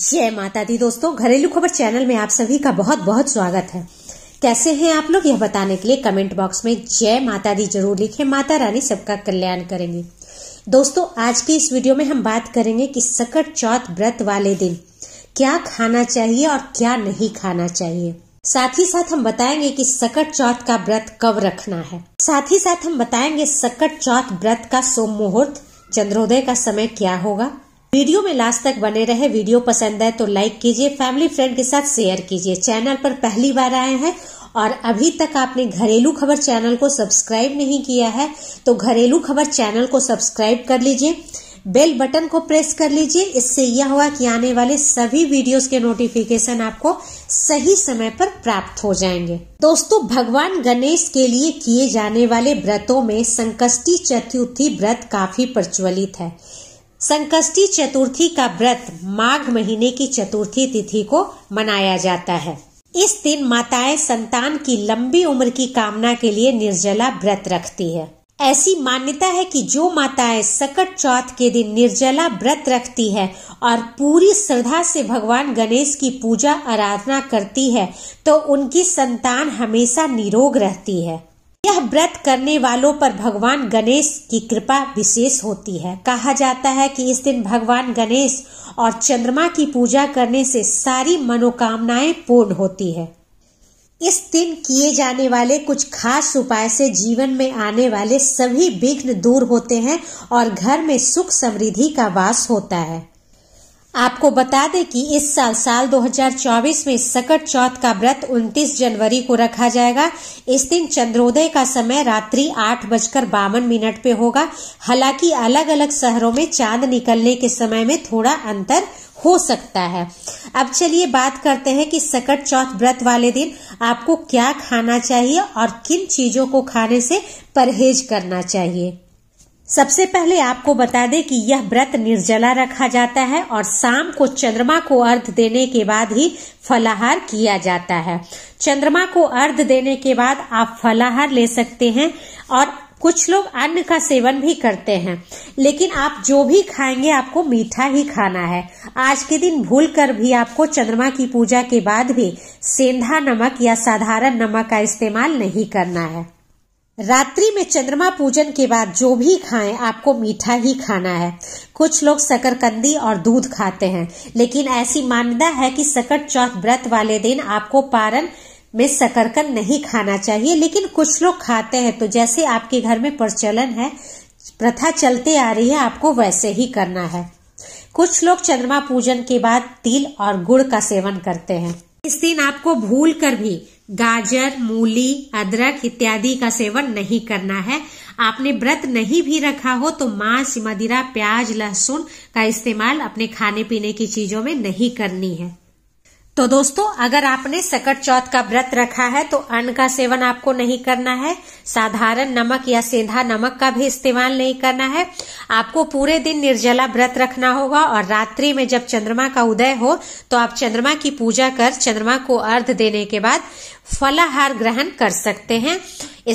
जय माता दी दोस्तों घरेलू खबर चैनल में आप सभी का बहुत बहुत स्वागत है कैसे हैं आप लोग यह बताने के लिए कमेंट बॉक्स में जय माता दी जरूर लिखें माता रानी सबका कल्याण करेंगे दोस्तों आज के इस वीडियो में हम बात करेंगे कि सकट चौथ व्रत वाले दिन क्या खाना चाहिए और क्या नहीं खाना चाहिए साथ ही साथ हम बताएंगे कि सकट चौथ का व्रत कब रखना है साथ ही साथ हम बताएंगे सकट चौथ व्रत का सोम मुहूर्त चंद्रोदय का समय क्या होगा वीडियो में लास्ट तक बने रहे वीडियो पसंद आए तो लाइक कीजिए फैमिली फ्रेंड के साथ शेयर कीजिए चैनल पर पहली बार आए हैं और अभी तक आपने घरेलू खबर चैनल को सब्सक्राइब नहीं किया है तो घरेलू खबर चैनल को सब्सक्राइब कर लीजिए बेल बटन को प्रेस कर लीजिए इससे यह हुआ कि आने वाले सभी वीडियोस के नोटिफिकेशन आपको सही समय पर प्राप्त हो जाएंगे दोस्तों भगवान गणेश के लिए किए जाने वाले व्रतों में संकष्टी चतुर्थी व्रत काफी प्रचलित है संकष्टी चतुर्थी का व्रत माघ महीने की चतुर्थी तिथि को मनाया जाता है इस दिन माताएं संतान की लंबी उम्र की कामना के लिए निर्जला व्रत रखती है ऐसी मान्यता है कि जो माताएं सकट चौथ के दिन निर्जला व्रत रखती है और पूरी श्रद्धा से भगवान गणेश की पूजा आराधना करती है तो उनकी संतान हमेशा निरोग रहती है यह व्रत करने वालों पर भगवान गणेश की कृपा विशेष होती है कहा जाता है कि इस दिन भगवान गणेश और चंद्रमा की पूजा करने से सारी मनोकामनाएं पूर्ण होती है इस दिन किए जाने वाले कुछ खास उपाय से जीवन में आने वाले सभी विघ्न दूर होते हैं और घर में सुख समृद्धि का वास होता है आपको बता दें कि इस साल साल 2024 में सकट चौथ का व्रत 29 जनवरी को रखा जाएगा इस दिन चंद्रोदय का समय रात्रि आठ बजकर बावन मिनट पे होगा हालांकि अलग अलग शहरों में चांद निकलने के समय में थोड़ा अंतर हो सकता है अब चलिए बात करते हैं कि सकट चौथ व्रत वाले दिन आपको क्या खाना चाहिए और किन चीजों को खाने से परहेज करना चाहिए सबसे पहले आपको बता दें कि यह व्रत निर्जला रखा जाता है और शाम को चंद्रमा को अर्ध देने के बाद ही फलाहार किया जाता है चंद्रमा को अर्ध देने के बाद आप फलाहार ले सकते हैं और कुछ लोग अन्न का सेवन भी करते हैं लेकिन आप जो भी खाएंगे आपको मीठा ही खाना है आज के दिन भूल कर भी आपको चंद्रमा की पूजा के बाद भी सेंधा नमक या साधारण नमक का इस्तेमाल नहीं करना है रात्रि में चंद्रमा पूजन के बाद जो भी खाएं आपको मीठा ही खाना है कुछ लोग शकरकंदी और दूध खाते हैं लेकिन ऐसी मान्यता है कि सकट चौथ व्रत वाले दिन आपको पारन में शकरकंद नहीं खाना चाहिए लेकिन कुछ लोग खाते हैं तो जैसे आपके घर में प्रचलन है प्रथा चलते आ रही है आपको वैसे ही करना है कुछ लोग चंद्रमा पूजन के बाद तिल और गुड़ का सेवन करते हैं इस दिन आपको भूल कर भी गाजर मूली अदरक इत्यादि का सेवन नहीं करना है आपने व्रत नहीं भी रखा हो तो मांस मदिरा प्याज लहसुन का इस्तेमाल अपने खाने पीने की चीजों में नहीं करनी है तो दोस्तों अगर आपने सकट चौथ का व्रत रखा है तो अन्न का सेवन आपको नहीं करना है साधारण नमक या सेंधा नमक का भी इस्तेमाल नहीं करना है आपको पूरे दिन निर्जला व्रत रखना होगा और रात्रि में जब चंद्रमा का उदय हो तो आप चंद्रमा की पूजा कर चंद्रमा को अर्ध देने के बाद फलाहार ग्रहण कर सकते हैं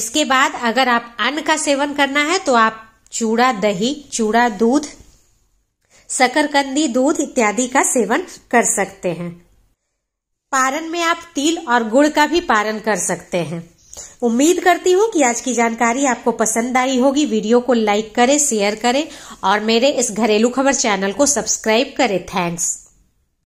इसके बाद अगर आप अन्न का सेवन करना है तो आप चूड़ा दही चूड़ा दूध शकरकंदी दूध इत्यादि का सेवन कर सकते हैं पारण में आप तिल और गुड़ का भी पारण कर सकते हैं उम्मीद करती हूँ कि आज की जानकारी आपको पसंद आई होगी वीडियो को लाइक करें शेयर करें और मेरे इस घरेलू खबर चैनल को सब्सक्राइब करें थैंक्स